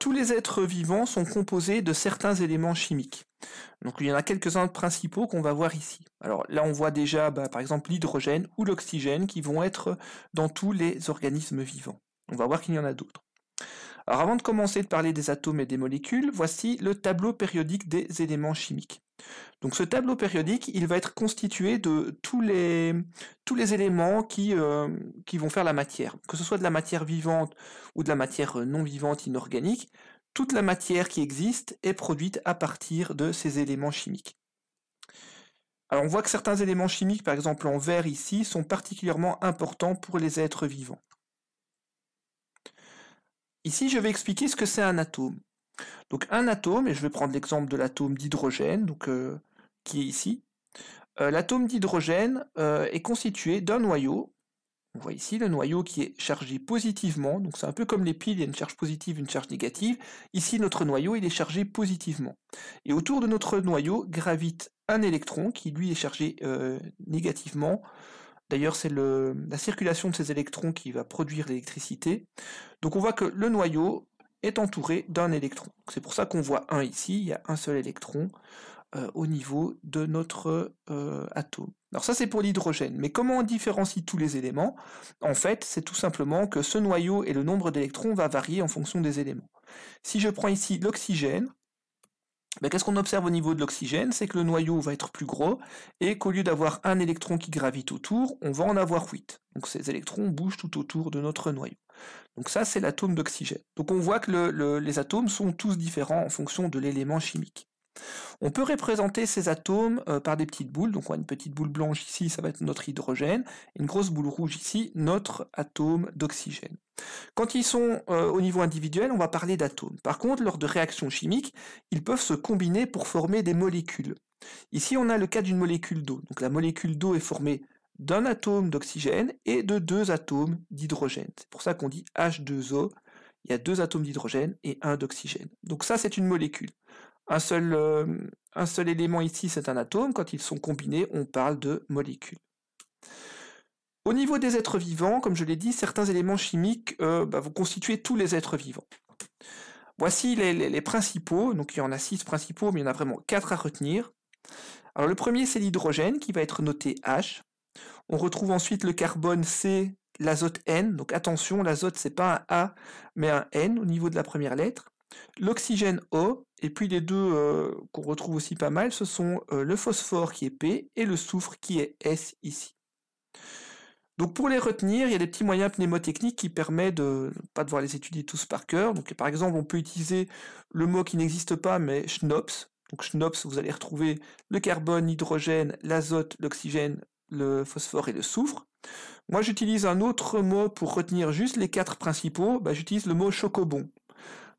Tous les êtres vivants sont composés de certains éléments chimiques. Donc il y en a quelques-uns principaux qu'on va voir ici. Alors là on voit déjà bah, par exemple l'hydrogène ou l'oxygène qui vont être dans tous les organismes vivants. On va voir qu'il y en a d'autres avant de commencer de parler des atomes et des molécules, voici le tableau périodique des éléments chimiques. Donc ce tableau périodique, il va être constitué de tous les, tous les éléments qui, euh, qui vont faire la matière. Que ce soit de la matière vivante ou de la matière non vivante inorganique, toute la matière qui existe est produite à partir de ces éléments chimiques. Alors on voit que certains éléments chimiques, par exemple en vert ici, sont particulièrement importants pour les êtres vivants. Ici, je vais expliquer ce que c'est un atome. Donc un atome, et je vais prendre l'exemple de l'atome d'hydrogène, euh, qui est ici. Euh, l'atome d'hydrogène euh, est constitué d'un noyau. On voit ici le noyau qui est chargé positivement, donc c'est un peu comme les piles, il y a une charge positive, une charge négative. Ici, notre noyau, il est chargé positivement. Et autour de notre noyau gravite un électron qui, lui, est chargé négativement, D'ailleurs, c'est la circulation de ces électrons qui va produire l'électricité. Donc on voit que le noyau est entouré d'un électron. C'est pour ça qu'on voit un ici, il y a un seul électron euh, au niveau de notre euh, atome. Alors ça c'est pour l'hydrogène, mais comment on différencie tous les éléments En fait, c'est tout simplement que ce noyau et le nombre d'électrons va varier en fonction des éléments. Si je prends ici l'oxygène, ben, qu'est-ce qu'on observe au niveau de l'oxygène C'est que le noyau va être plus gros et qu'au lieu d'avoir un électron qui gravite autour, on va en avoir 8. Donc ces électrons bougent tout autour de notre noyau. Donc ça, c'est l'atome d'oxygène. Donc on voit que les atomes sont tous différents en fonction de l'élément chimique. On peut représenter ces atomes euh, par des petites boules, donc on a une petite boule blanche ici, ça va être notre hydrogène, une grosse boule rouge ici, notre atome d'oxygène. Quand ils sont euh, au niveau individuel, on va parler d'atomes. Par contre, lors de réactions chimiques, ils peuvent se combiner pour former des molécules. Ici, on a le cas d'une molécule d'eau. Donc la molécule d'eau est formée d'un atome d'oxygène et de deux atomes d'hydrogène. C'est pour ça qu'on dit H2O. Il y a deux atomes d'hydrogène et un d'oxygène. Donc ça, c'est une molécule. Un seul, euh, un seul élément ici, c'est un atome. Quand ils sont combinés, on parle de molécules. Au niveau des êtres vivants, comme je l'ai dit, certains éléments chimiques euh, bah, vont constituer tous les êtres vivants. Voici les, principaux, donc il y en a six principaux, mais il y en a vraiment quatre à retenir. Alors le premier c'est l'hydrogène qui va être noté H. On retrouve ensuite le carbone C, l'azote N. Donc attention, l'azote c'est pas un A mais un N au niveau de la première lettre. L'oxygène O, et puis les deux euh, qu'on retrouve aussi pas mal, ce sont euh, le phosphore qui est P et le soufre qui est S ici. Donc pour les retenir, il y a des petits moyens pneumotechniques qui permettent de pas devoir les étudier tous par cœur. Donc par exemple, on peut utiliser le mot qui n'existe pas mais schnops. Donc schnops, vous allez retrouver le carbone, l'hydrogène, l'azote, l'oxygène, le phosphore et le soufre. Moi, j'utilise un autre mot pour retenir juste les quatre principaux. Bah, j'utilise le mot chocobon.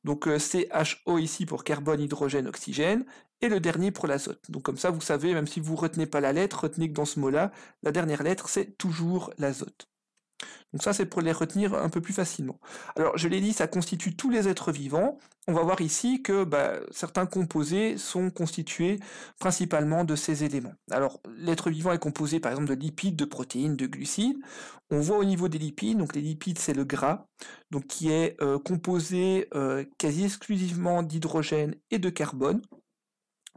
Donc euh, CHO ici pour carbone, hydrogène, oxygène, et le dernier pour l'azote. Donc comme ça, vous savez, même si vous ne retenez pas la lettre, retenez que dans ce mot-là, la dernière lettre, c'est toujours l'azote. Donc ça, c'est pour les retenir un peu plus facilement. Alors, je l'ai dit, ça constitue tous les êtres vivants. On va voir ici que bah, certains composés sont constitués principalement de ces éléments. Alors, l'être vivant est composé par exemple de lipides, de protéines, de glucides. On voit au niveau des lipides, donc les lipides, c'est le gras, donc qui est euh, composé euh, quasi exclusivement d'hydrogène et de carbone.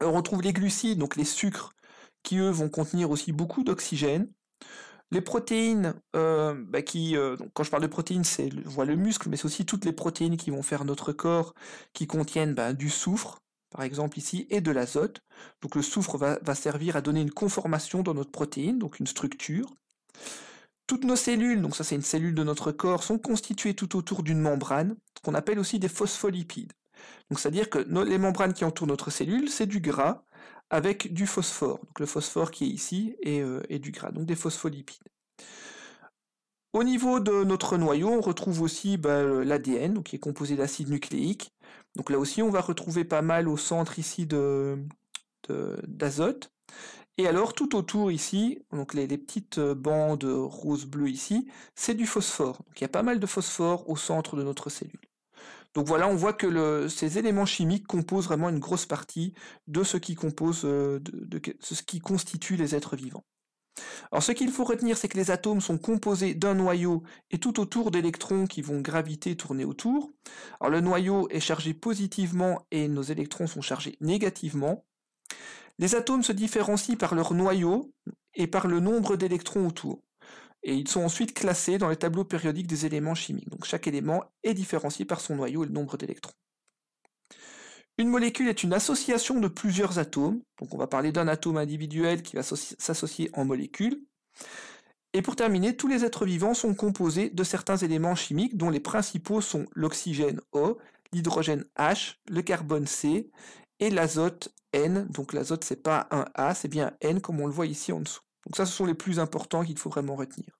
Euh, on retrouve les glucides, donc les sucres, qui eux vont contenir aussi beaucoup d'oxygène. Les protéines, euh, bah, qui, euh, quand je parle de protéines, c'est le muscle, mais c'est aussi toutes les protéines qui vont faire notre corps, qui contiennent bah, du soufre, par exemple ici, et de l'azote. Donc le soufre va, servir à donner une conformation dans notre protéine, donc une structure. Toutes nos cellules, donc ça c'est une cellule de notre corps, sont constituées tout autour d'une membrane, qu'on appelle aussi des phospholipides. Donc c'est-à-dire que les membranes qui entourent notre cellule, c'est du gras, avec du phosphore, donc le phosphore qui est ici, euh, et, du gras, donc des phospholipides. Au niveau de notre noyau, on retrouve aussi bah, l'ADN, qui est composé d'acides nucléiques. Donc là aussi, on va retrouver pas mal au centre ici d'azote. De, d'azote. et alors tout autour ici, donc les, les petites euh, bandes rose-bleu ici, c'est du phosphore. Donc il y a pas mal de phosphore au centre de notre cellule. Donc voilà, on voit que ces éléments chimiques composent vraiment une grosse partie de ce qui compose, euh, de, ce qui constitue les êtres vivants. Alors ce qu'il faut retenir, c'est que les atomes sont composés d'un noyau et tout autour d'électrons qui vont graviter, tourner autour. Alors le noyau est chargé positivement et nos électrons sont chargés négativement. Les atomes se différencient par leur noyau et par le nombre d'électrons autour et ils sont ensuite classés dans les tableaux périodiques des éléments chimiques. Donc chaque élément est différencié par son noyau et le nombre d'électrons. Une molécule est une association de plusieurs atomes, donc on va parler d'un atome individuel qui va s'associer en molécule. Et pour terminer, tous les êtres vivants sont composés de certains éléments chimiques dont les principaux sont l'oxygène O, l'hydrogène H, le carbone C et l'azote N. Donc l'azote c'est pas un A, c'est bien N comme on le voit ici en dessous. Donc ça, ce sont les plus importants qu'il faut vraiment retenir.